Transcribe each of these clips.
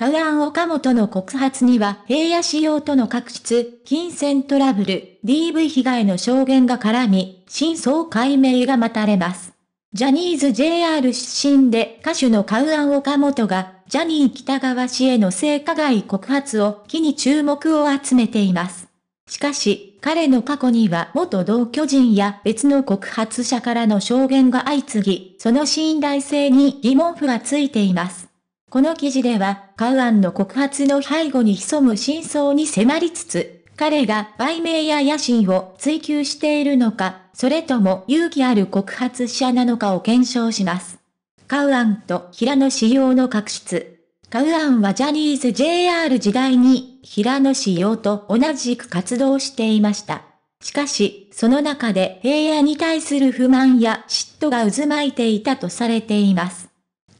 カウアン・岡本の告発には平野仕様との確執、金銭トラブル、DV 被害の証言が絡み、真相解明が待たれます。ジャニーズ JR 出身で歌手のカウアン・岡本が、ジャニー北川氏への性加害告発を機に注目を集めています。しかし、彼の過去には元同居人や別の告発者からの証言が相次ぎ、その信頼性に疑問符がついています。この記事では、カウアンの告発の背後に潜む真相に迫りつつ、彼が売名や野心を追求しているのか、それとも勇気ある告発者なのかを検証します。カウアンと平野仕様の確執。カウアンはジャニーズ JR 時代に平野仕様と同じく活動していました。しかし、その中で平野に対する不満や嫉妬が渦巻いていたとされています。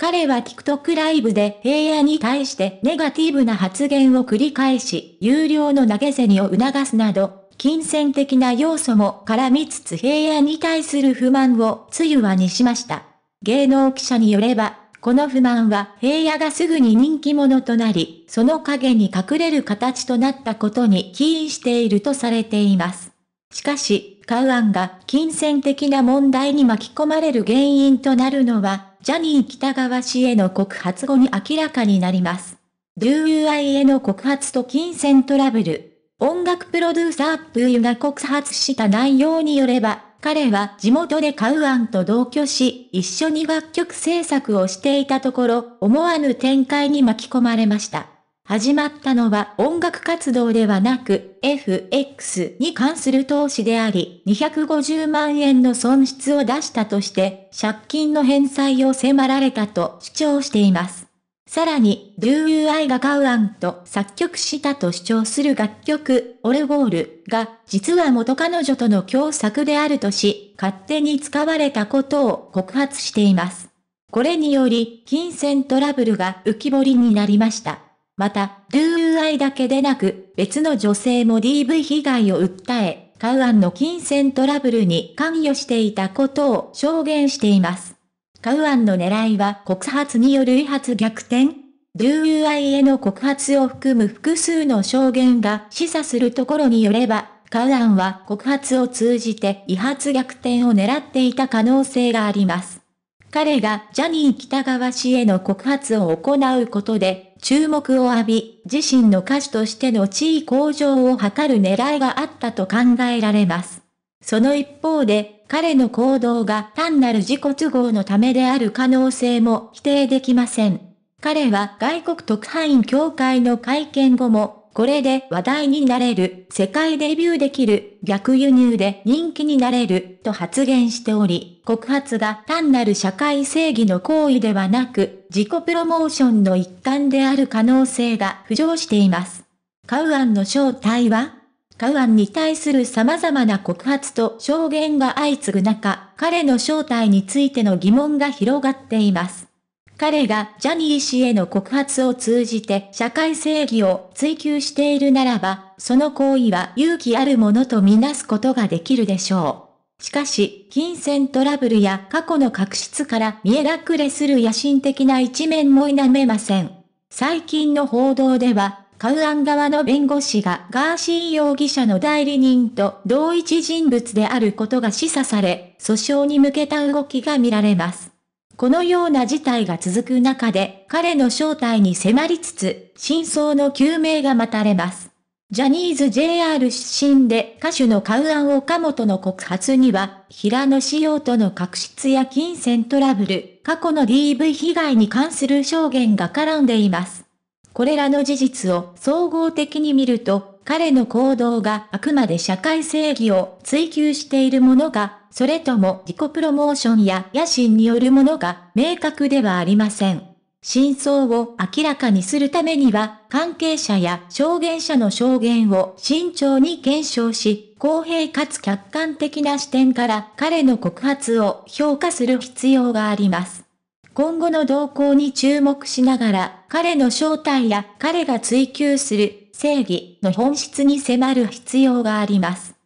彼は TikTok ライブで平野に対してネガティブな発言を繰り返し、有料の投げ銭を促すなど、金銭的な要素も絡みつつ平野に対する不満をつゆはにしました。芸能記者によれば、この不満は平野がすぐに人気者となり、その影に隠れる形となったことに起因しているとされています。しかし、カウアンが金銭的な問題に巻き込まれる原因となるのは、ジャニー北川氏への告発後に明らかになります。DUI への告発と金銭トラブル。音楽プロデューサープーユが告発した内容によれば、彼は地元でカウアンと同居し、一緒に楽曲制作をしていたところ、思わぬ展開に巻き込まれました。始まったのは音楽活動ではなく FX に関する投資であり250万円の損失を出したとして借金の返済を迫られたと主張しています。さらに、DUI がカウアンと作曲したと主張する楽曲、オルゴールが、実は元彼女との共作であるとし、勝手に使われたことを告発しています。これにより、金銭トラブルが浮き彫りになりました。また、ルーアイだけでなく、別の女性も DV 被害を訴え、カウアンの金銭トラブルに関与していたことを証言しています。カウアンの狙いは告発による威発逆転ルーアイへの告発を含む複数の証言が示唆するところによれば、カウアンは告発を通じて威発逆転を狙っていた可能性があります。彼がジャニー北川氏への告発を行うことで、注目を浴び、自身の歌手としての地位向上を図る狙いがあったと考えられます。その一方で、彼の行動が単なる自己都合のためである可能性も否定できません。彼は外国特派員協会の会見後もこれで話題になれる、世界デビューできる、逆輸入で人気になれる、と発言しており、告発が単なる社会正義の行為ではなく、自己プロモーションの一環である可能性が浮上しています。カウアンの正体はカウアンに対する様々な告発と証言が相次ぐ中、彼の正体についての疑問が広がっています。彼がジャニー氏への告発を通じて社会正義を追求しているならば、その行為は勇気あるものとみなすことができるでしょう。しかし、金銭トラブルや過去の確執から見え隠れする野心的な一面も否めません。最近の報道では、カウアン側の弁護士がガーシー容疑者の代理人と同一人物であることが示唆され、訴訟に向けた動きが見られます。このような事態が続く中で、彼の正体に迫りつつ、真相の究明が待たれます。ジャニーズ JR 出身で歌手のカウアンモトの告発には、平野仕様との確執や金銭トラブル、過去の DV 被害に関する証言が絡んでいます。これらの事実を総合的に見ると、彼の行動があくまで社会正義を追求しているものか、それとも自己プロモーションや野心によるものか、明確ではありません。真相を明らかにするためには、関係者や証言者の証言を慎重に検証し、公平かつ客観的な視点から彼の告発を評価する必要があります。今後の動向に注目しながら、彼の正体や彼が追求する正義の本質に迫る必要があります。